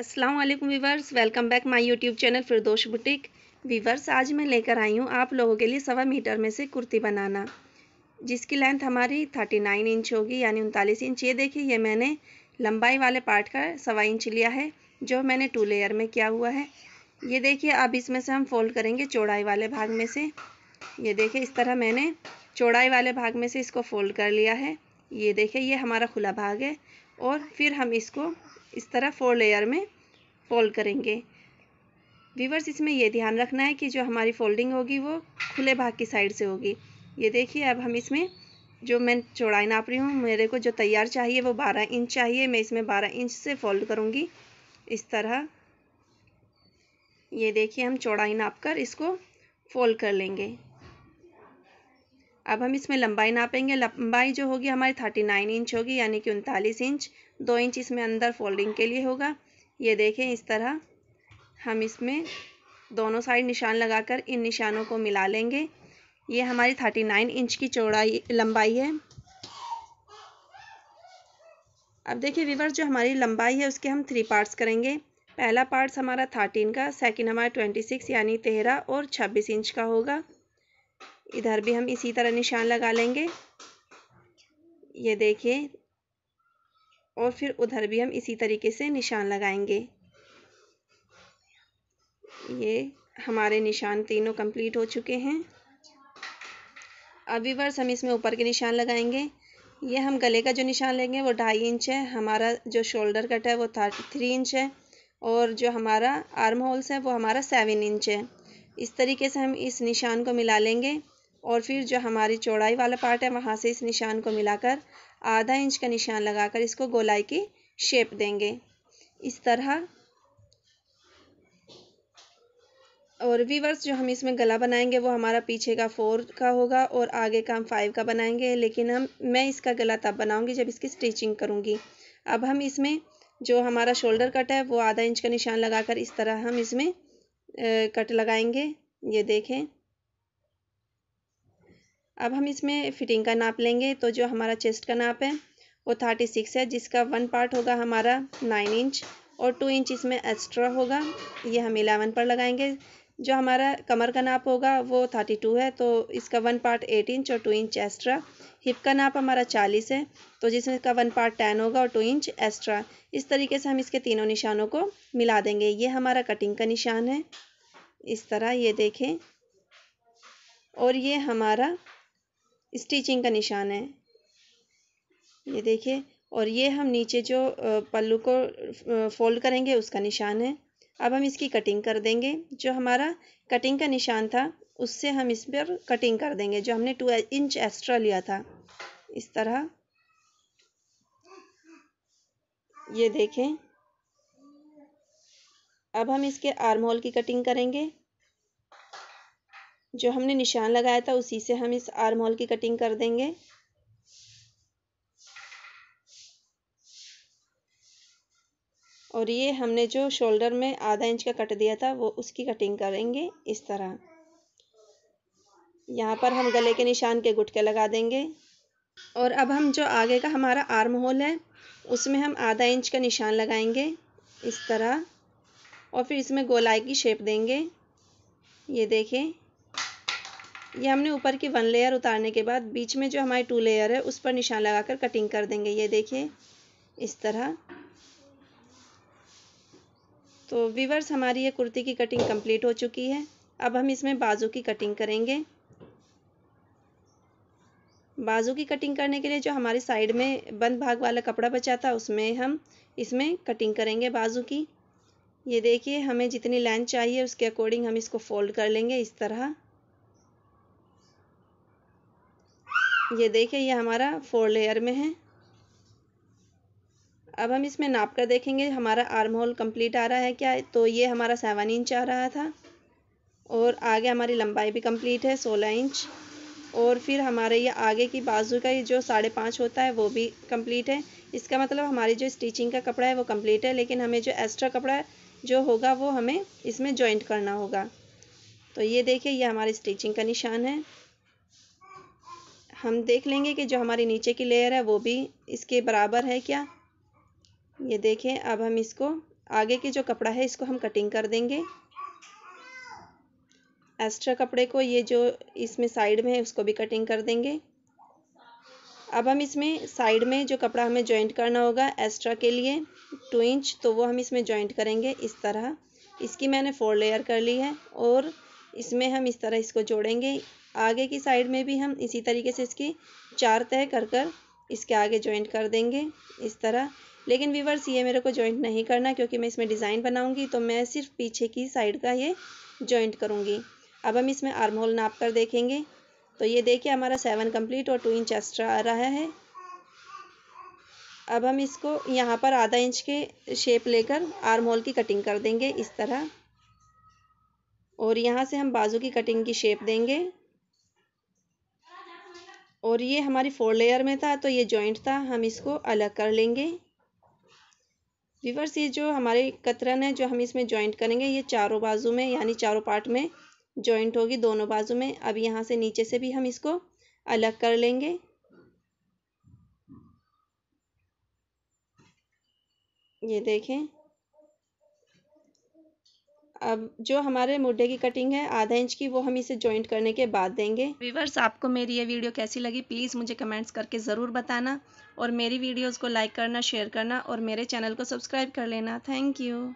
अस्सलाम वालेकुम viewers welcome back my YouTube channel Firdosh boutique viewers आज मैं लेकर आई हूँ आप लोगों के लिए सवा मीटर में से कुर्ती बनाना जिसकी लेंथ हमारी थर्टी नाइन इंच होगी यानी उनतालीस इंच ये देखिए ये मैंने लंबाई वाले पार्ट का सवा इंच लिया है जो मैंने टू लेयर में किया हुआ है ये देखिए अब इसमें से हम फोल्ड करेंगे चौड़ाई वाले भाग में से ये देखिए इस तरह मैंने चौड़ाई वाले भाग में से इसको फोल्ड कर लिया है ये देखिए ये हमारा खुला भाग है और फिर हम इसको इस तरह फोर लेयर में फोल्ड करेंगे वीवर्स इसमें ये ध्यान रखना है कि जो हमारी फोल्डिंग होगी वो खुले भाग की साइड से होगी ये देखिए अब हम इसमें जो मैं चौड़ाई नाप रही हूँ मेरे को जो तैयार चाहिए वो बारह इंच चाहिए मैं इसमें बारह इंच से फोल्ड करूँगी इस तरह ये देखिए हम चौड़ाई नाप कर इसको फोल्ड कर लेंगे अब हम इसमें लंबाई नापेंगे लंबाई जो होगी हमारी थर्टी नाइन इंच होगी यानी कि उनतालीस इंच दो इंच इसमें अंदर फोल्डिंग के लिए होगा ये देखें इस तरह हम इसमें दोनों साइड निशान लगाकर इन निशानों को मिला लेंगे ये हमारी थर्टी नाइन इंच की चौड़ाई लंबाई है अब देखिए विवर्स जो हमारी लंबाई है उसके हम थ्री पार्ट्स करेंगे पहला पार्ट्स हमारा थर्टीन का सेकेंड हमारा ट्वेंटी सिक्स यानी तेरह और छब्बीस इंच का होगा इधर भी हम इसी तरह निशान लगा लेंगे ये देखिए और फिर उधर भी हम इसी तरीके से निशान लगाएंगे ये हमारे निशान तीनों कंप्लीट हो चुके हैं अभी वर्ष हम इसमें ऊपर के निशान लगाएंगे ये हम गले का जो निशान लेंगे वो ढाई इंच है हमारा जो शोल्डर कट है वो थ्री इंच है और जो हमारा आर्म होल्स है वो हमारा सेवन इंच है इस तरीके से हम इस निशान को मिला लेंगे और फिर जो हमारी चौड़ाई वाला पार्ट है वहाँ से इस निशान को मिलाकर आधा इंच का निशान लगाकर इसको गोलाई की शेप देंगे इस तरह और वीवर्स जो हम इसमें गला बनाएंगे वो हमारा पीछे का फोर का होगा और आगे का हम फाइव का बनाएंगे लेकिन हम मैं इसका गला तब बनाऊंगी जब इसकी स्टिचिंग करूंगी अब हम इसमें जो हमारा शोल्डर कट है वो आधा इंच का निशान लगाकर इस तरह हम इसमें कट लगाएंगे ये देखें अब हम इसमें फिटिंग का नाप लेंगे तो जो हमारा चेस्ट का नाप है वो थर्टी सिक्स है जिसका वन पार्ट होगा हमारा नाइन इंच और टू इंच इसमें एक्स्ट्रा होगा ये हम इलेवन पर लगाएंगे जो हमारा कमर का नाप होगा वो थर्टी टू है तो इसका वन पार्ट एट इंच और टू इंच एक्स्ट्रा हिप का नाप हमारा चालीस है तो जिसमें का वन पार्ट टेन होगा और टू इंच एक्स्ट्रा इस तरीके से हम इसके तीनों निशानों को मिला देंगे ये हमारा कटिंग का निशान है इस तरह ये देखें और ये हमारा स्टिचिंग का निशान है ये देखिए और ये हम नीचे जो पल्लू को फोल्ड करेंगे उसका निशान है अब हम इसकी कटिंग कर देंगे जो हमारा कटिंग का निशान था उससे हम इस पर कटिंग कर देंगे जो हमने टू इंच एक्स्ट्रा लिया था इस तरह ये देखें अब हम इसके आर्म होल की कटिंग करेंगे जो हमने निशान लगाया था उसी से हम इस आर्म होल की कटिंग कर देंगे और ये हमने जो शोल्डर में आधा इंच का कट दिया था वो उसकी कटिंग करेंगे इस तरह यहाँ पर हम गले के निशान के गुटके लगा देंगे और अब हम जो आगे का हमारा आर्म होल है उसमें हम आधा इंच का निशान लगाएंगे इस तरह और फिर इसमें गोलाई की शेप देंगे ये देखें ये हमने ऊपर की वन लेयर उतारने के बाद बीच में जो हमारी टू लेयर है उस पर निशान लगाकर कटिंग कर देंगे ये देखिए इस तरह तो वीवर्स हमारी ये कुर्ती की कटिंग कंप्लीट हो चुकी है अब हम इसमें बाजू की कटिंग करेंगे बाजू की कटिंग करने के लिए जो हमारे साइड में बंद भाग वाला कपड़ा बचा था उसमें हम इसमें कटिंग करेंगे बाजू की ये देखिए हमें जितनी लेंथ चाहिए उसके अकॉर्डिंग हम इसको फोल्ड कर लेंगे इस तरह ये देखिए ये हमारा फोर लेयर में है अब हम इसमें नाप कर देखेंगे हमारा आर्म होल कम्प्लीट आ रहा है क्या तो ये हमारा सेवन इंच आ रहा था और आगे हमारी लंबाई भी कम्प्लीट है सोलह इंच और फिर हमारे ये आगे की बाजू का ये जो साढ़े पाँच होता है वो भी कंप्लीट है इसका मतलब हमारी जो स्टिचिंग का कपड़ा है वो कंप्लीट है लेकिन हमें जो एक्स्ट्रा कपड़ा जो होगा वो हमें इसमें जॉइंट करना होगा तो ये देखिए ये हमारी स्टिचिंग का निशान है हम देख लेंगे कि जो हमारी नीचे की लेयर है वो भी इसके बराबर है क्या ये देखें अब हम इसको आगे के जो कपड़ा है इसको हम कटिंग कर देंगे एक्स्ट्रा कपड़े को ये जो इसमें साइड में है उसको भी कटिंग कर देंगे अब हम इसमें साइड में जो कपड़ा हमें जॉइंट करना होगा एक्स्ट्रा के लिए टू इंच तो वो हम इसमें जॉइंट करेंगे इस तरह इसकी मैंने फोर लेयर कर ली है और इसमें हम इस तरह इसको जोड़ेंगे आगे की साइड में भी हम इसी तरीके से इसकी चार तय कर कर इसके आगे ज्वाइंट कर देंगे इस तरह लेकिन वीवर्स ये मेरे को ज्वाइंट नहीं करना क्योंकि मैं इसमें डिज़ाइन बनाऊंगी तो मैं सिर्फ पीछे की साइड का ये ज्वाइंट करूँगी अब हम इसमें आर्म होल नाप कर देखेंगे तो ये देखिए हमारा सेवन कंप्लीट और टू इंच एक्स्ट्रा आ रहा है अब हम इसको यहाँ पर आधा इंच के शेप लेकर आर्म होल की कटिंग कर देंगे इस तरह और यहाँ से हम बाजू की कटिंग की शेप देंगे और ये हमारी फोर लेयर में था तो ये जॉइंट था हम इसको अलग कर लेंगे विवर्स ये जो हमारे कतरन है जो हम इसमें जॉइंट करेंगे ये चारों बाजू में यानी चारों पार्ट में जॉइंट होगी दोनों बाजू में अब यहाँ से नीचे से भी हम इसको अलग कर लेंगे ये देखें अब जो हमारे मुड्ढे की कटिंग है आधा इंच की वो हम इसे ज्वाइंट करने के बाद देंगे व्यूवर्स आपको मेरी ये वीडियो कैसी लगी प्लीज़ मुझे कमेंट्स करके ज़रूर बताना और मेरी वीडियोज़ को लाइक करना शेयर करना और मेरे चैनल को सब्सक्राइब कर लेना थैंक यू